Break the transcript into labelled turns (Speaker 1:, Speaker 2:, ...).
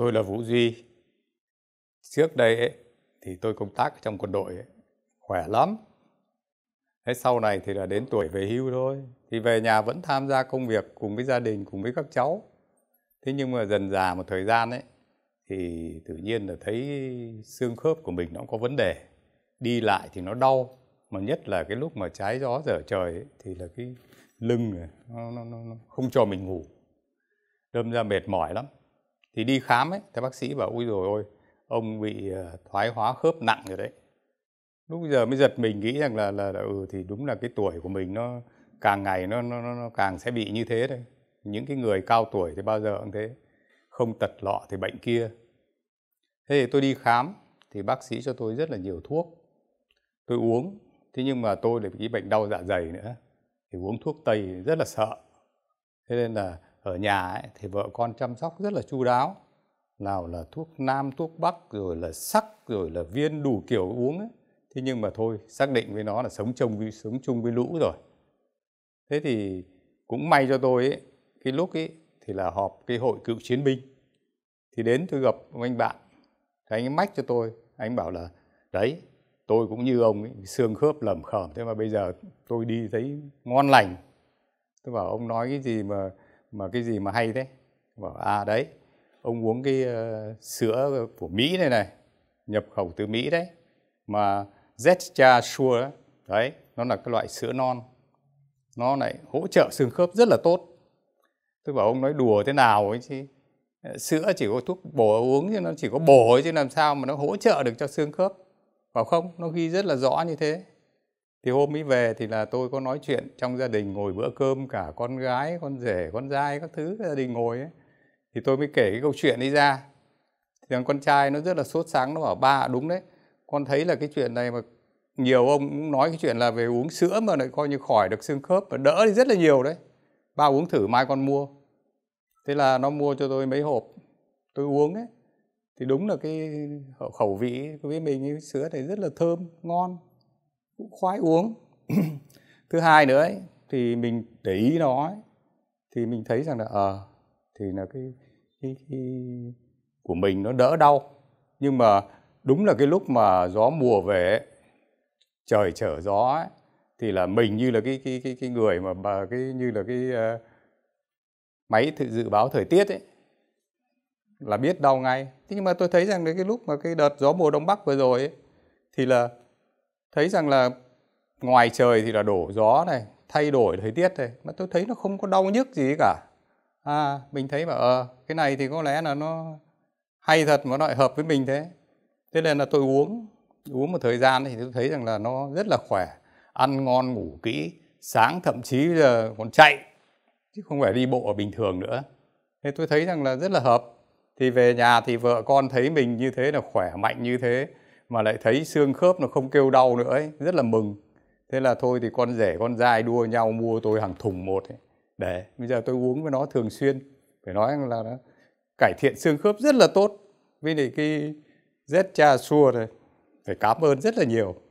Speaker 1: Tôi là Vũ Duy. Trước đây ấy, thì tôi công tác trong quân đội ấy, khỏe lắm. Thế sau này thì là đến tuổi về hưu thôi. Thì về nhà vẫn tham gia công việc cùng với gia đình, cùng với các cháu. Thế nhưng mà dần già một thời gian ấy, thì tự nhiên là thấy xương khớp của mình nó có vấn đề. Đi lại thì nó đau. Mà nhất là cái lúc mà trái gió dở trời ấy, thì là cái lưng nó, nó, nó, nó không cho mình ngủ. Đâm ra mệt mỏi lắm thì đi khám ấy thì bác sĩ bảo ui rồi ôi ông bị ờ, thoái hóa khớp nặng rồi đấy lúc giờ mới giật mình nghĩ rằng là, là là ừ thì đúng là cái tuổi của mình nó càng ngày nó nó nó, càng sẽ bị như thế thôi. những cái người cao tuổi thì bao giờ cũng thế không tật lọ thì bệnh kia thế thì tôi đi khám thì bác sĩ cho tôi rất là nhiều thuốc tôi uống thế nhưng mà tôi lại bị cái bệnh đau dạ dày nữa thì uống thuốc tây rất là sợ thế nên là ở nhà ấy, thì vợ con chăm sóc rất là chu đáo nào là thuốc nam thuốc bắc rồi là sắc rồi là viên đủ kiểu uống ấy. thế nhưng mà thôi xác định với nó là sống chung với sống chung với lũ rồi thế thì cũng may cho tôi ấy, cái lúc ấy thì là họp cái hội cựu chiến binh thì đến tôi gặp anh bạn thì anh ấy mách cho tôi anh bảo là đấy tôi cũng như ông ấy, xương khớp lẩm khẩm thế mà bây giờ tôi đi thấy ngon lành tôi bảo ông nói cái gì mà mà cái gì mà hay thế bảo à đấy ông uống cái uh, sữa của mỹ này này nhập khẩu từ mỹ đấy mà Zcha Sure đấy, nó là cái loại sữa non nó lại hỗ trợ xương khớp rất là tốt tôi bảo ông nói đùa thế nào ấy chứ sữa chỉ có thuốc bổ uống chứ nó chỉ có bổ chứ làm sao mà nó hỗ trợ được cho xương khớp bảo không nó ghi rất là rõ như thế thì hôm ấy về thì là tôi có nói chuyện trong gia đình ngồi bữa cơm cả con gái con rể con trai các thứ gia đình ngồi ấy thì tôi mới kể cái câu chuyện ấy ra thì thằng con trai nó rất là sốt sáng nó bảo ba đúng đấy con thấy là cái chuyện này mà nhiều ông cũng nói cái chuyện là về uống sữa mà lại coi như khỏi được xương khớp và đỡ thì rất là nhiều đấy ba uống thử mai con mua thế là nó mua cho tôi mấy hộp tôi uống ấy thì đúng là cái khẩu vị với mình cái sữa này rất là thơm ngon cũng khoái uống thứ hai nữa ấy, thì mình để ý nó ấy, thì mình thấy rằng là ờ à, thì là cái, cái cái của mình nó đỡ đau nhưng mà đúng là cái lúc mà gió mùa về trời trở gió ấy, thì là mình như là cái cái cái cái người mà bà cái như là cái uh, máy dự báo thời tiết ấy là biết đau ngay thế nhưng mà tôi thấy rằng là cái lúc mà cái đợt gió mùa đông bắc vừa rồi ấy, thì là thấy rằng là ngoài trời thì là đổ gió này thay đổi thời tiết này mà tôi thấy nó không có đau nhức gì cả à mình thấy bảo ờ à, cái này thì có lẽ là nó hay thật mà nó lại hợp với mình thế thế nên là tôi uống uống một thời gian thì tôi thấy rằng là nó rất là khỏe ăn ngon ngủ kỹ sáng thậm chí là còn chạy chứ không phải đi bộ ở bình thường nữa thế tôi thấy rằng là rất là hợp thì về nhà thì vợ con thấy mình như thế là khỏe mạnh như thế mà lại thấy xương khớp nó không kêu đau nữa ấy, rất là mừng. Thế là thôi thì con rể con dai đua nhau mua tôi hàng thùng một ấy. Để bây giờ tôi uống với nó thường xuyên. Phải nói là nó cải thiện xương khớp rất là tốt. Vì này cái Z cha xua này phải cảm ơn rất là nhiều.